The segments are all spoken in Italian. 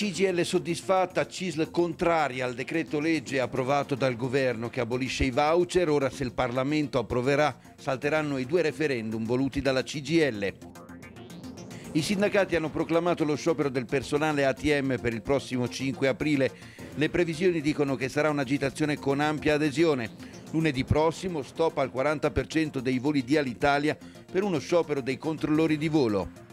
CGL soddisfatta, CISL contraria al decreto legge approvato dal governo che abolisce i voucher, ora se il Parlamento approverà salteranno i due referendum voluti dalla CGL. I sindacati hanno proclamato lo sciopero del personale ATM per il prossimo 5 aprile. Le previsioni dicono che sarà un'agitazione con ampia adesione. Lunedì prossimo stop al 40% dei voli di Alitalia per uno sciopero dei controllori di volo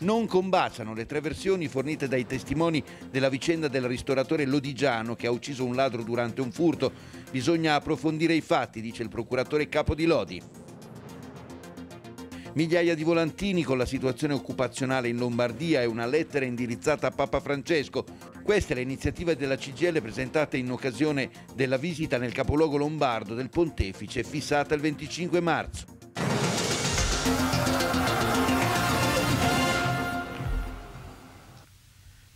non combaciano le tre versioni fornite dai testimoni della vicenda del ristoratore lodigiano che ha ucciso un ladro durante un furto. Bisogna approfondire i fatti, dice il procuratore capo di Lodi. Migliaia di volantini con la situazione occupazionale in Lombardia e una lettera indirizzata a Papa Francesco. Questa è l'iniziativa della CGL presentata in occasione della visita nel capoluogo lombardo del pontefice fissata il 25 marzo.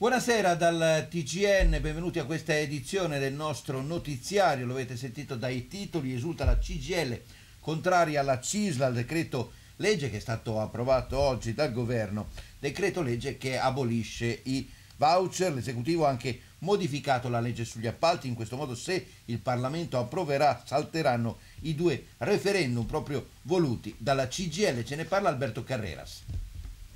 Buonasera dal TGN, benvenuti a questa edizione del nostro notiziario, lo avete sentito dai titoli, esulta la CGL contraria alla CISLA, al decreto legge che è stato approvato oggi dal governo, decreto legge che abolisce i voucher, l'esecutivo ha anche modificato la legge sugli appalti, in questo modo se il Parlamento approverà salteranno i due referendum proprio voluti dalla CGL, ce ne parla Alberto Carreras.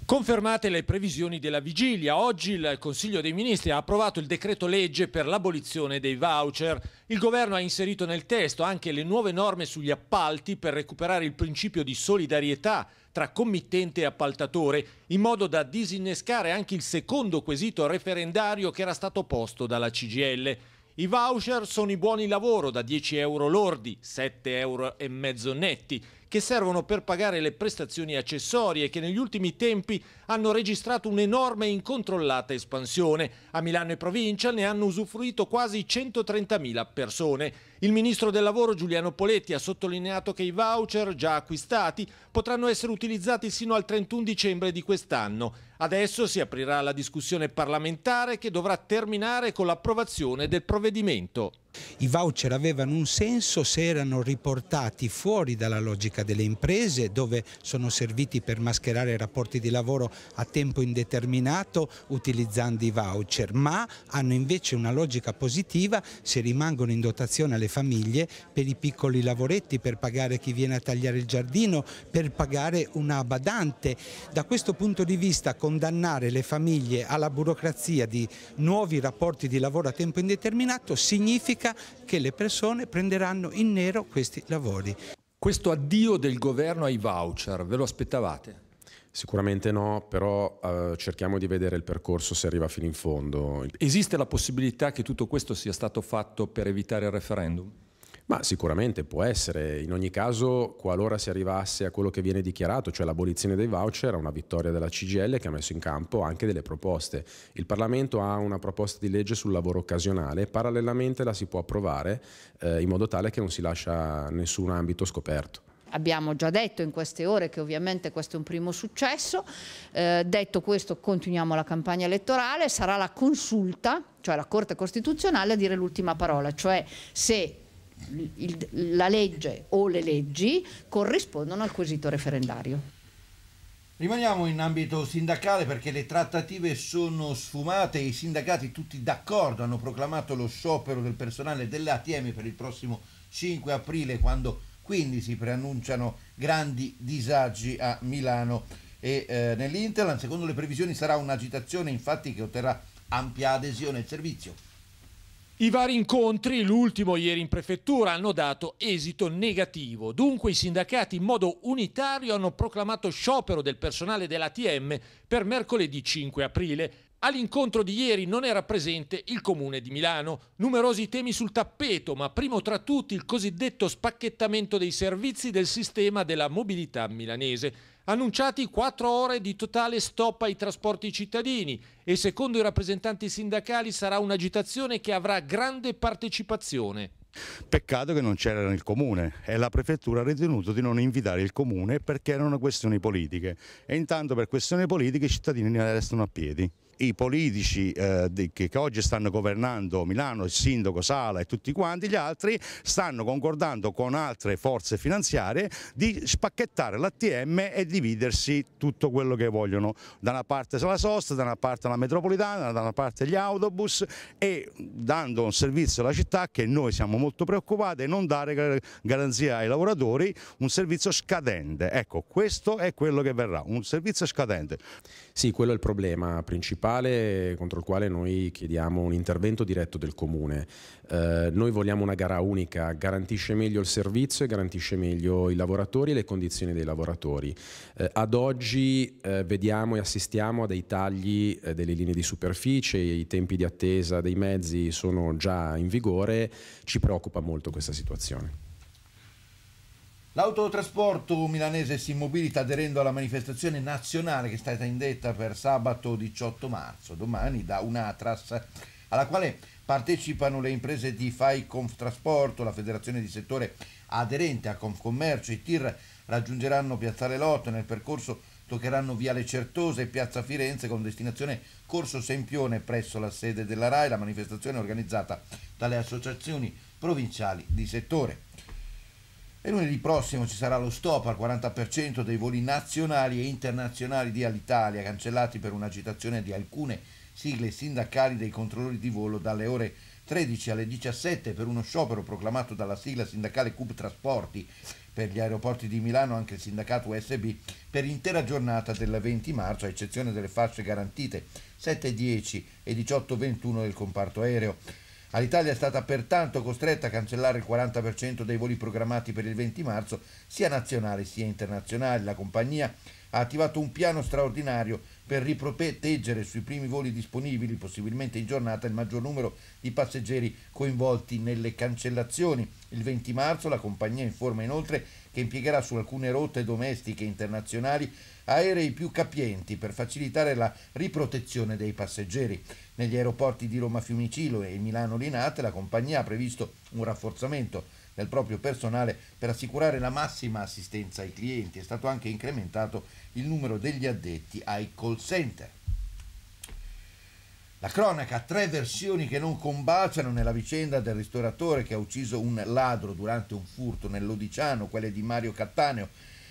Confermate le previsioni della vigilia. Oggi il Consiglio dei Ministri ha approvato il decreto legge per l'abolizione dei voucher. Il governo ha inserito nel testo anche le nuove norme sugli appalti per recuperare il principio di solidarietà tra committente e appaltatore, in modo da disinnescare anche il secondo quesito referendario che era stato posto dalla CGL. I voucher sono i buoni lavoro da 10 euro lordi, 7,5 euro netti che servono per pagare le prestazioni accessorie che negli ultimi tempi hanno registrato un'enorme e incontrollata espansione. A Milano e provincia ne hanno usufruito quasi 130.000 persone. Il ministro del lavoro Giuliano Poletti ha sottolineato che i voucher già acquistati potranno essere utilizzati sino al 31 dicembre di quest'anno. Adesso si aprirà la discussione parlamentare che dovrà terminare con l'approvazione del provvedimento. I voucher avevano un senso se erano riportati fuori dalla logica delle imprese dove sono serviti per mascherare rapporti di lavoro a tempo indeterminato utilizzando i voucher, ma hanno invece una logica positiva se rimangono in dotazione alle famiglie per i piccoli lavoretti, per pagare chi viene a tagliare il giardino, per pagare una badante. Da questo punto di vista condannare le famiglie alla burocrazia di nuovi rapporti di lavoro a tempo indeterminato significa significa che le persone prenderanno in nero questi lavori. Questo addio del governo ai voucher, ve lo aspettavate? Sicuramente no, però eh, cerchiamo di vedere il percorso se arriva fino in fondo. Esiste la possibilità che tutto questo sia stato fatto per evitare il referendum? Ma sicuramente può essere, in ogni caso qualora si arrivasse a quello che viene dichiarato, cioè l'abolizione dei voucher, è una vittoria della CGL che ha messo in campo anche delle proposte. Il Parlamento ha una proposta di legge sul lavoro occasionale, parallelamente la si può approvare eh, in modo tale che non si lascia nessun ambito scoperto. Abbiamo già detto in queste ore che ovviamente questo è un primo successo, eh, detto questo continuiamo la campagna elettorale, sarà la consulta, cioè la Corte Costituzionale a dire l'ultima parola, cioè se il, la legge o le leggi corrispondono al quesito referendario. Rimaniamo in ambito sindacale perché le trattative sono sfumate e i sindacati tutti d'accordo hanno proclamato lo sciopero del personale dell'ATM per il prossimo 5 aprile quando quindi si preannunciano grandi disagi a Milano e eh, nell'Interland secondo le previsioni sarà un'agitazione infatti che otterrà ampia adesione al servizio. I vari incontri, l'ultimo ieri in prefettura, hanno dato esito negativo. Dunque i sindacati in modo unitario hanno proclamato sciopero del personale dell'ATM per mercoledì 5 aprile. All'incontro di ieri non era presente il Comune di Milano. Numerosi temi sul tappeto, ma primo tra tutti il cosiddetto spacchettamento dei servizi del sistema della mobilità milanese. Annunciati quattro ore di totale stop ai trasporti cittadini e secondo i rappresentanti sindacali sarà un'agitazione che avrà grande partecipazione. Peccato che non c'era nel comune e la prefettura ha ritenuto di non invitare il comune perché erano questioni politiche e intanto per questioni politiche i cittadini ne restano a piedi i politici eh, che, che, oggi stanno governando Milano, il sindaco Sala e tutti quanti gli altri, stanno concordando con altre forze finanziarie di spacchettare l'ATM e dividersi tutto quello che vogliono. Da una parte la sosta, da una parte la metropolitana, da una parte gli autobus e dando un servizio alla città che noi siamo molto preoccupati e non dare garanzia ai lavoratori, un servizio scadente. Ecco, questo è quello che verrà, un servizio scadente. Sì, quello è il problema principale municipale contro il quale noi chiediamo un intervento diretto del comune. Eh, noi vogliamo una gara unica, garantisce meglio il servizio e garantisce meglio i lavoratori e le condizioni dei lavoratori. Eh, ad oggi eh, vediamo e assistiamo a dei tagli eh, delle linee di superficie, i tempi di attesa dei mezzi sono già in vigore, ci preoccupa molto questa situazione. L'autotrasporto milanese si mobilita aderendo alla manifestazione nazionale che è stata indetta per sabato 18 marzo, domani da Unatras, alla quale partecipano le imprese di Fai Conftrasporto, la federazione di settore aderente a Confcommercio, i TIR raggiungeranno Piazzale Lotto nel percorso toccheranno Viale Certosa e Piazza Firenze con destinazione Corso Sempione presso la sede della RAI, la manifestazione organizzata dalle associazioni provinciali di settore. E lunedì prossimo ci sarà lo stop al 40% dei voli nazionali e internazionali di Alitalia, cancellati per un'agitazione di alcune sigle sindacali dei controllori di volo dalle ore 13 alle 17 per uno sciopero proclamato dalla sigla sindacale Cub Trasporti per gli aeroporti di Milano anche il sindacato USB per l'intera giornata del 20 marzo a eccezione delle fasce garantite 7.10 e 18.21 del comparto aereo. All'Italia è stata pertanto costretta a cancellare il 40% dei voli programmati per il 20 marzo, sia nazionali sia internazionali. La compagnia ha attivato un piano straordinario per riproteggere sui primi voli disponibili, possibilmente in giornata, il maggior numero di passeggeri coinvolti nelle cancellazioni. Il 20 marzo la compagnia informa inoltre che impiegherà su alcune rotte domestiche e internazionali aerei più capienti per facilitare la riprotezione dei passeggeri. Negli aeroporti di Roma Fiumicilo e Milano Linate la compagnia ha previsto un rafforzamento del proprio personale per assicurare la massima assistenza ai clienti. È stato anche incrementato il numero degli addetti ai call center. La cronaca, ha tre versioni che non combaciano nella vicenda del ristoratore che ha ucciso un ladro durante un furto nell'Odiciano, quelle di Mario Cattaneo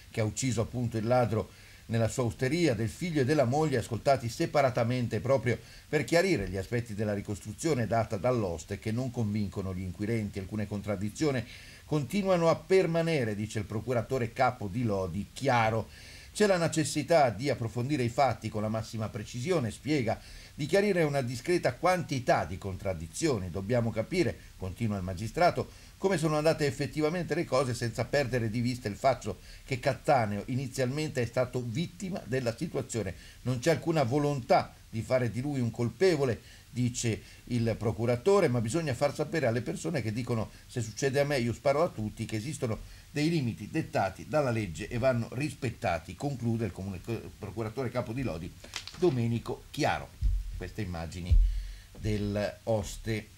che ha ucciso appunto il ladro nella sua osteria, del figlio e della moglie ascoltati separatamente proprio per chiarire gli aspetti della ricostruzione data dall'oste che non convincono gli inquirenti, alcune contraddizioni continuano a permanere, dice il procuratore capo di Lodi, chiaro c'è la necessità di approfondire i fatti con la massima precisione, spiega, di chiarire una discreta quantità di contraddizioni. Dobbiamo capire, continua il magistrato, come sono andate effettivamente le cose senza perdere di vista il fatto che Cattaneo inizialmente è stato vittima della situazione. Non c'è alcuna volontà di fare di lui un colpevole dice il procuratore, ma bisogna far sapere alle persone che dicono se succede a me io sparo a tutti che esistono dei limiti dettati dalla legge e vanno rispettati, conclude il, eh, procuratore capo di Lodi Domenico Chiaro. Queste immagini dell'oste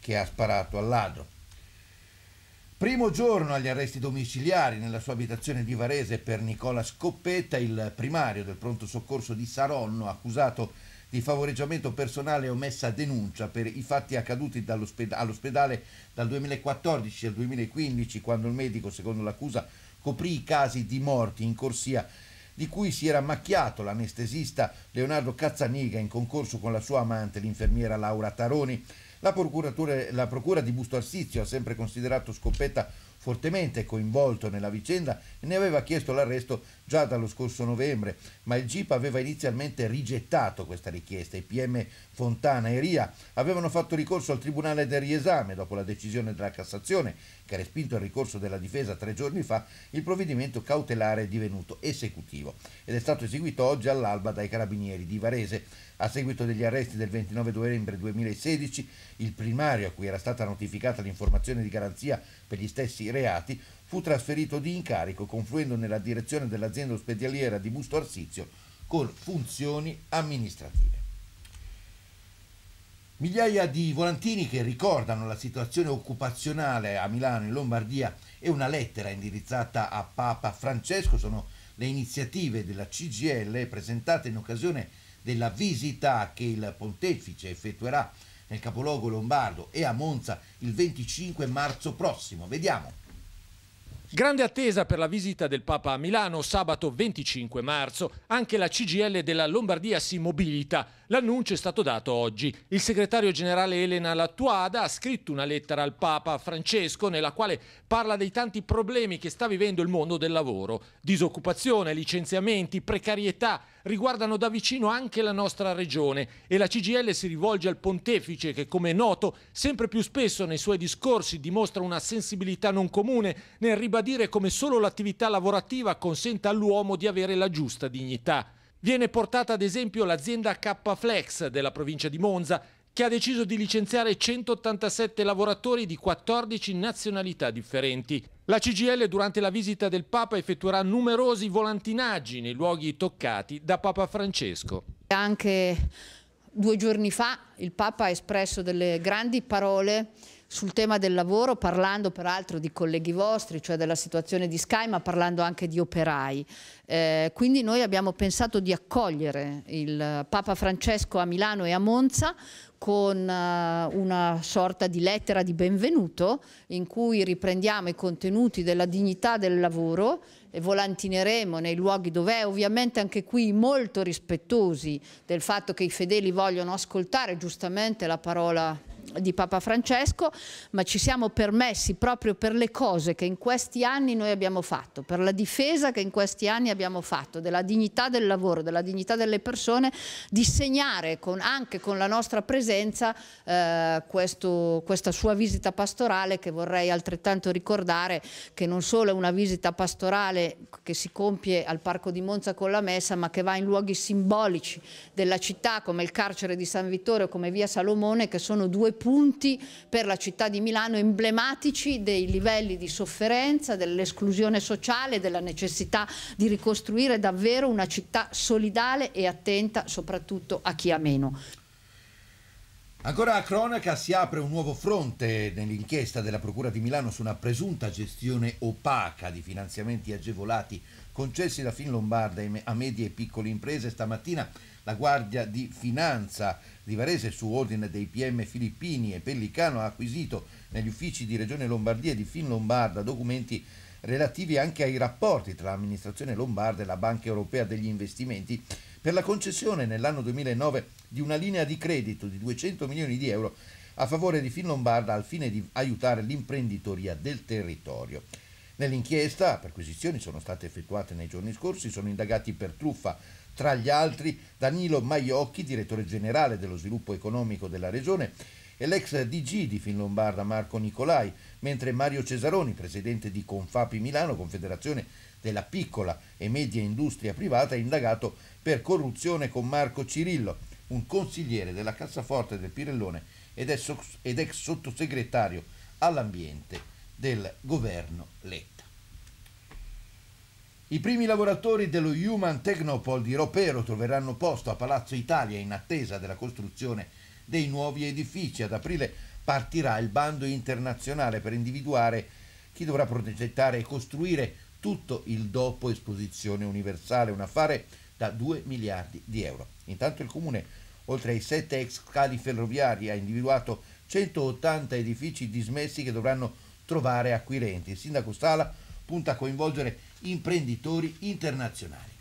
che ha sparato al ladro. Primo giorno agli arresti domiciliari nella sua abitazione di Varese per Nicola Scoppetta, il primario del pronto soccorso di Saronno, accusato di di favoreggiamento personale o messa denuncia per i fatti accaduti all'ospedale dal 2014 al 2015, quando il medico, secondo l'accusa, coprì i casi di morti in corsia di cui si era macchiato l'anestesista Leonardo Cazzaniga in concorso con la sua amante, l'infermiera Laura Taroni. La, la procura di Busto Arsizio ha sempre considerato scopetta fortemente coinvolto nella vicenda e ne aveva chiesto l'arresto già dallo scorso novembre, ma il GIP aveva inizialmente rigettato questa richiesta. I PM Fontana e Ria avevano fatto ricorso al Tribunale del riesame dopo la decisione della Cassazione, che ha respinto il ricorso della difesa tre giorni fa, il provvedimento cautelare è divenuto esecutivo ed è stato eseguito oggi all'alba dai carabinieri di Varese. A seguito degli arresti del 29 novembre 2016, il primario a cui era stata notificata l'informazione di garanzia per gli stessi reati fu trasferito di incarico confluendo nella direzione dell'azienda ospedaliera di Busto Arsizio con funzioni amministrative. Migliaia di volantini che ricordano la situazione occupazionale a Milano, in Lombardia, e una lettera indirizzata a Papa Francesco sono le iniziative della CGL presentate in occasione di della visita che il pontefice effettuerà nel capoluogo lombardo e a Monza il 25 marzo prossimo. Vediamo. Grande attesa per la visita del Papa a Milano sabato 25 marzo. Anche la CGL della Lombardia si mobilita. L'annuncio è stato dato oggi. Il segretario generale Elena Lattuada ha scritto una lettera al Papa Francesco nella quale parla dei tanti problemi che sta vivendo il mondo del lavoro. Disoccupazione, licenziamenti, precarietà riguardano da vicino anche la nostra regione e la CGL si rivolge al pontefice che, come è noto, sempre più spesso nei suoi discorsi dimostra una sensibilità non comune nel ribadire come solo l'attività lavorativa consenta all'uomo di avere la giusta dignità. Viene portata ad esempio l'azienda K-Flex della provincia di Monza, che ha deciso di licenziare 187 lavoratori di 14 nazionalità differenti. La CGL durante la visita del Papa effettuerà numerosi volantinaggi nei luoghi toccati da Papa Francesco. Anche Due giorni fa il Papa ha espresso delle grandi parole sul tema del lavoro, parlando peraltro di colleghi vostri, cioè della situazione di Sky, ma parlando anche di operai. Eh, quindi noi abbiamo pensato di accogliere il Papa Francesco a Milano e a Monza con eh, una sorta di lettera di benvenuto in cui riprendiamo i contenuti della dignità del lavoro volantineremo nei luoghi dov'è, ovviamente anche qui molto rispettosi del fatto che i fedeli vogliono ascoltare giustamente la parola di Papa Francesco, ma ci siamo permessi proprio per le cose che in questi anni noi abbiamo fatto, per la difesa che in questi anni abbiamo fatto, della dignità del lavoro, della dignità delle persone, di segnare con, anche con la nostra presenza eh, questo, questa sua visita pastorale che vorrei altrettanto ricordare che non solo è una visita pastorale che si compie al Parco di Monza con la Messa, ma che va in luoghi simbolici della città come il carcere di San Vittorio, come via Salomone, che sono due due punti per la città di Milano emblematici dei livelli di sofferenza, dell'esclusione sociale, della necessità di ricostruire davvero una città solidale e attenta soprattutto a chi ha meno. Ancora a cronaca si apre un nuovo fronte nell'inchiesta della Procura di Milano su una presunta gestione opaca di finanziamenti agevolati concessi da Finlombarda a medie e piccole imprese. Stamattina la Guardia di Finanza di Varese su ordine dei PM Filippini e Pellicano ha acquisito negli uffici di Regione Lombardia e di Finlombarda documenti relativi anche ai rapporti tra l'amministrazione lombarda e la Banca Europea degli Investimenti per la concessione nell'anno 2009 di una linea di credito di 200 milioni di euro a favore di Finlombarda al fine di aiutare l'imprenditoria del territorio. Nell'inchiesta, perquisizioni sono state effettuate nei giorni scorsi, sono indagati per truffa, tra gli altri Danilo Maiocchi, direttore generale dello sviluppo economico della regione, e l'ex DG di Finlombarda Marco Nicolai, mentre Mario Cesaroni, presidente di Confapi Milano, Confederazione della Piccola e Media Industria Privata, è indagato per corruzione con Marco Cirillo, un consigliere della cassaforte del Pirellone ed ex sottosegretario all'ambiente del governo Letta. I primi lavoratori dello Human Technopol di Ropero troveranno posto a Palazzo Italia in attesa della costruzione di dei nuovi edifici. Ad aprile partirà il bando internazionale per individuare chi dovrà progettare e costruire tutto il dopo esposizione universale, un affare da 2 miliardi di euro. Intanto il comune, oltre ai 7 ex cali ferroviari, ha individuato 180 edifici dismessi che dovranno trovare acquirenti. Il sindaco Sala punta a coinvolgere imprenditori internazionali.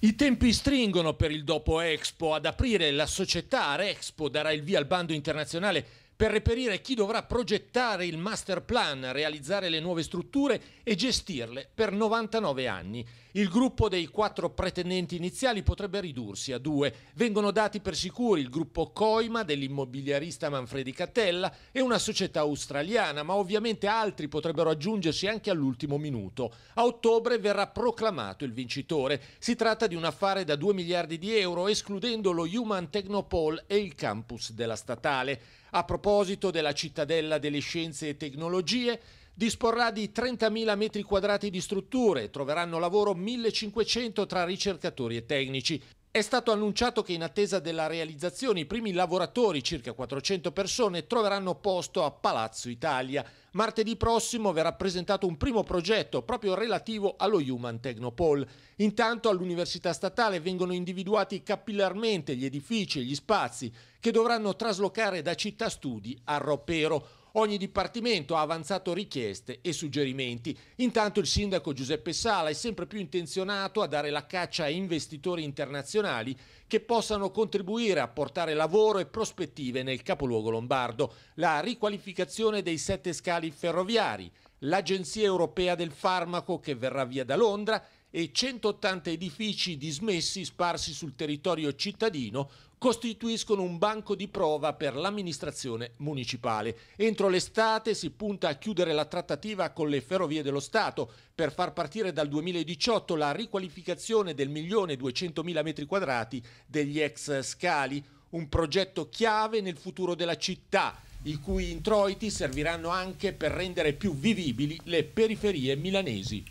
I tempi stringono per il dopo Expo. Ad aprire la società Rexpo darà il via al bando internazionale per reperire chi dovrà progettare il master plan, realizzare le nuove strutture e gestirle per 99 anni. Il gruppo dei quattro pretendenti iniziali potrebbe ridursi a due. Vengono dati per sicuri il gruppo Coima dell'immobiliarista Manfredi Cattella e una società australiana, ma ovviamente altri potrebbero aggiungersi anche all'ultimo minuto. A ottobre verrà proclamato il vincitore. Si tratta di un affare da 2 miliardi di euro, escludendo lo Human Technopole e il campus della statale. A proposito della cittadella delle scienze e tecnologie, disporrà di 30.000 metri quadrati di strutture, troveranno lavoro 1.500 tra ricercatori e tecnici. È stato annunciato che in attesa della realizzazione i primi lavoratori, circa 400 persone, troveranno posto a Palazzo Italia. Martedì prossimo verrà presentato un primo progetto proprio relativo allo Human Technopole. Intanto all'Università Statale vengono individuati capillarmente gli edifici e gli spazi che dovranno traslocare da città studi a Ropero, Ogni dipartimento ha avanzato richieste e suggerimenti. Intanto il sindaco Giuseppe Sala è sempre più intenzionato a dare la caccia a investitori internazionali che possano contribuire a portare lavoro e prospettive nel capoluogo lombardo, la riqualificazione dei sette scali ferroviari, l'Agenzia europea del farmaco che verrà via da Londra e 180 edifici dismessi sparsi sul territorio cittadino costituiscono un banco di prova per l'amministrazione municipale. Entro l'estate si punta a chiudere la trattativa con le ferrovie dello Stato per far partire dal 2018 la riqualificazione del 1.200.000 metri quadrati degli ex scali, un progetto chiave nel futuro della città i cui introiti serviranno anche per rendere più vivibili le periferie milanesi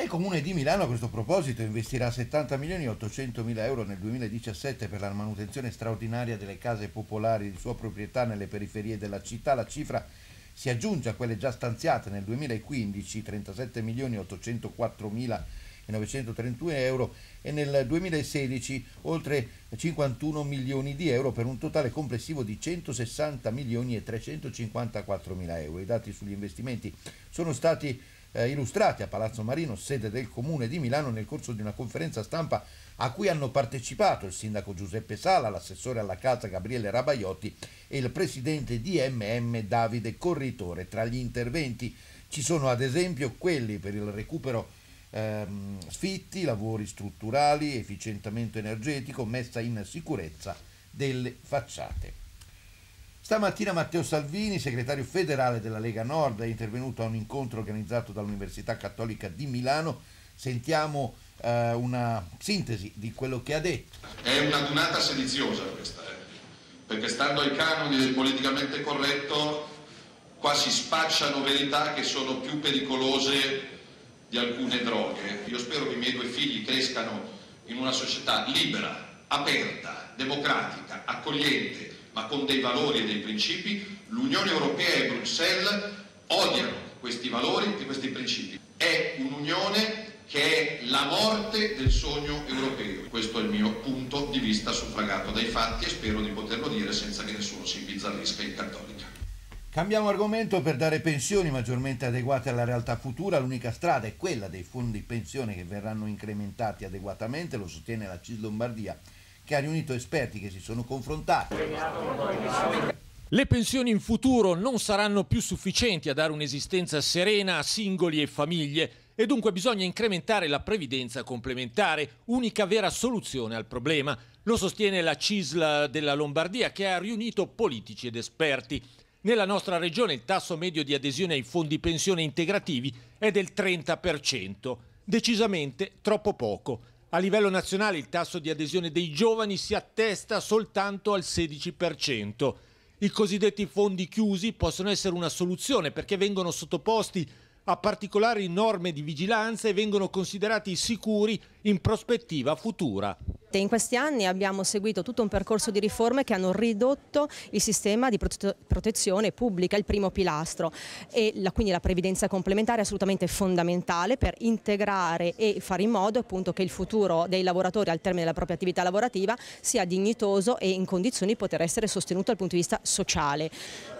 il Comune di Milano a questo proposito investirà 70 milioni e 800 mila euro nel 2017 per la manutenzione straordinaria delle case popolari di sua proprietà nelle periferie della città. La cifra si aggiunge a quelle già stanziate nel 2015, 37 milioni e 804 mila 931 euro e nel 2016 oltre 51 milioni di euro per un totale complessivo di 160 milioni e 354 mila euro. I dati sugli investimenti sono stati eh, illustrati a Palazzo Marino, sede del Comune di Milano, nel corso di una conferenza stampa a cui hanno partecipato il sindaco Giuseppe Sala, l'assessore alla casa Gabriele Rabaiotti e il presidente di MM Davide Corritore. Tra gli interventi ci sono ad esempio quelli per il recupero ehm, sfitti, lavori strutturali, efficientamento energetico, messa in sicurezza delle facciate. Stamattina Matteo Salvini, segretario federale della Lega Nord, è intervenuto a un incontro organizzato dall'Università Cattolica di Milano. Sentiamo eh, una sintesi di quello che ha detto. È una tunata sediziosa questa, eh? perché stando ai canoni del politicamente corretto, qua si spacciano verità che sono più pericolose di alcune droghe. Io spero che i miei due figli crescano in una società libera, aperta, democratica, accogliente, ma con dei valori e dei principi, l'Unione Europea e Bruxelles odiano questi valori e questi principi. È un'unione che è la morte del sogno europeo. Questo è il mio punto di vista suffragato dai fatti e spero di poterlo dire senza che nessuno si bizzarrisca in cattolica. Cambiamo argomento per dare pensioni maggiormente adeguate alla realtà futura. L'unica strada è quella dei fondi pensione che verranno incrementati adeguatamente, lo sostiene la CIS Lombardia che ha riunito esperti che si sono confrontati. Le pensioni in futuro non saranno più sufficienti a dare un'esistenza serena a singoli e famiglie e dunque bisogna incrementare la previdenza complementare, unica vera soluzione al problema. Lo sostiene la CISL della Lombardia che ha riunito politici ed esperti. Nella nostra regione il tasso medio di adesione ai fondi pensione integrativi è del 30%, decisamente troppo poco. A livello nazionale il tasso di adesione dei giovani si attesta soltanto al 16%. I cosiddetti fondi chiusi possono essere una soluzione perché vengono sottoposti a particolari norme di vigilanza e vengono considerati sicuri in prospettiva futura. In questi anni abbiamo seguito tutto un percorso di riforme che hanno ridotto il sistema di protezione pubblica, il primo pilastro, e la, quindi la previdenza complementare è assolutamente fondamentale per integrare e fare in modo appunto, che il futuro dei lavoratori al termine della propria attività lavorativa sia dignitoso e in condizioni di poter essere sostenuto dal punto di vista sociale.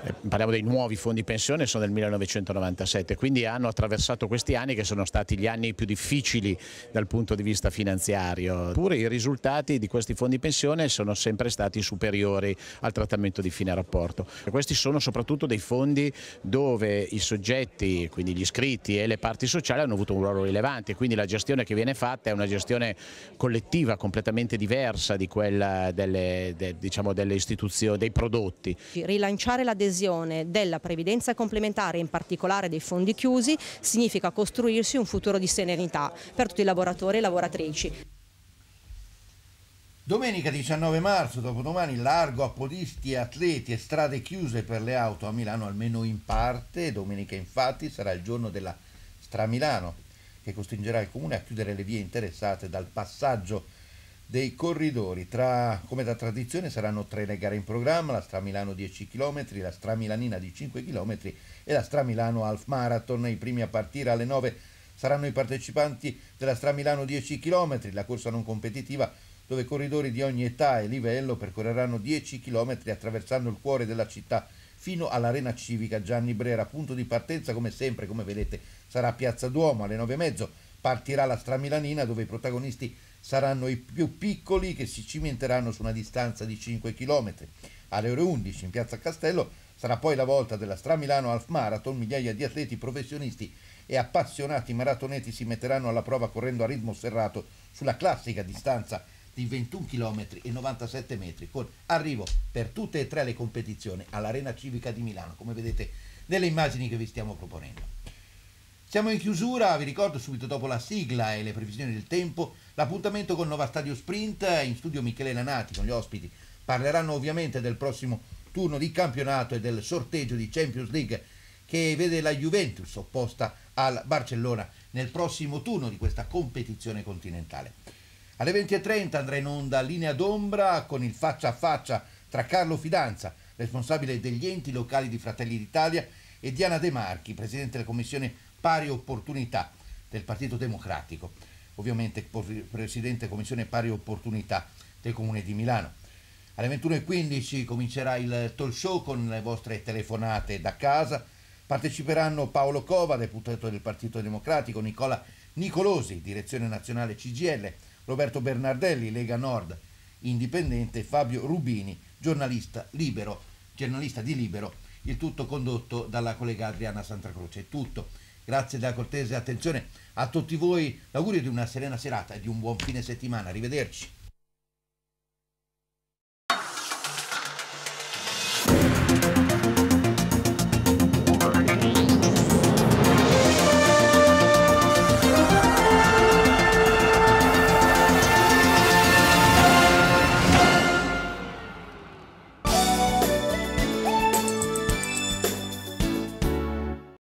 Eh, parliamo dei nuovi fondi pensione, sono del 1997, quindi hanno attraversato questi anni che sono stati gli anni più difficili dal punto di vista finanziario, pure i risultati risultati di questi fondi pensione sono sempre stati superiori al trattamento di fine rapporto. Questi sono soprattutto dei fondi dove i soggetti, quindi gli iscritti e le parti sociali hanno avuto un ruolo rilevante, quindi la gestione che viene fatta è una gestione collettiva completamente diversa di quella delle, de, diciamo, delle istituzioni, dei prodotti. Rilanciare l'adesione della previdenza complementare, in particolare dei fondi chiusi, significa costruirsi un futuro di serenità per tutti i lavoratori e lavoratrici. Domenica 19 marzo, dopodomani, largo a podisti, atleti e strade chiuse per le auto a Milano, almeno in parte. Domenica infatti sarà il giorno della Stramilano, che costringerà il comune a chiudere le vie interessate dal passaggio dei corridori. Tra, come da tradizione saranno tre le gare in programma, la Stramilano 10 km, la Stramilanina di 5 km e la Stramilano Half Marathon. I primi a partire alle 9 saranno i partecipanti della Stramilano 10 km, la corsa non competitiva dove corridori di ogni età e livello percorreranno 10 km attraversando il cuore della città fino all'Arena Civica Gianni Brera. Punto di partenza, come sempre, come vedete, sarà Piazza Duomo alle 9 e mezzo. Partirà la stramilanina dove i protagonisti saranno i più piccoli che si cimenteranno su una distanza di 5 km. Alle ore 11 in Piazza Castello sarà poi la volta della Stramilano Half Marathon, migliaia di atleti professionisti e appassionati maratoneti si metteranno alla prova correndo a ritmo serrato sulla classica distanza di 21 km e 97 metri, con arrivo per tutte e tre le competizioni all'Arena Civica di Milano, come vedete nelle immagini che vi stiamo proponendo. Siamo in chiusura, vi ricordo subito dopo la sigla e le previsioni del tempo, l'appuntamento con Nova Stadio Sprint, in studio Michele Nanati con gli ospiti. Parleranno ovviamente del prossimo turno di campionato e del sorteggio di Champions League che vede la Juventus opposta al Barcellona nel prossimo turno di questa competizione continentale. Alle 20.30 andrà in onda linea d'ombra con il faccia a faccia tra Carlo Fidanza, responsabile degli enti locali di Fratelli d'Italia, e Diana De Marchi, presidente della commissione pari opportunità del Partito Democratico, ovviamente presidente della commissione pari opportunità del Comune di Milano. Alle 21.15 comincerà il talk show con le vostre telefonate da casa. Parteciperanno Paolo Cova, deputato del Partito Democratico, Nicola Nicolosi, direzione nazionale CGL, Roberto Bernardelli, Lega Nord, indipendente, Fabio Rubini, giornalista libero, giornalista di libero, il tutto condotto dalla collega Adriana Santacroce. È tutto. Grazie della cortese attenzione a tutti voi. L'augurio di una serena serata e di un buon fine settimana. Arrivederci.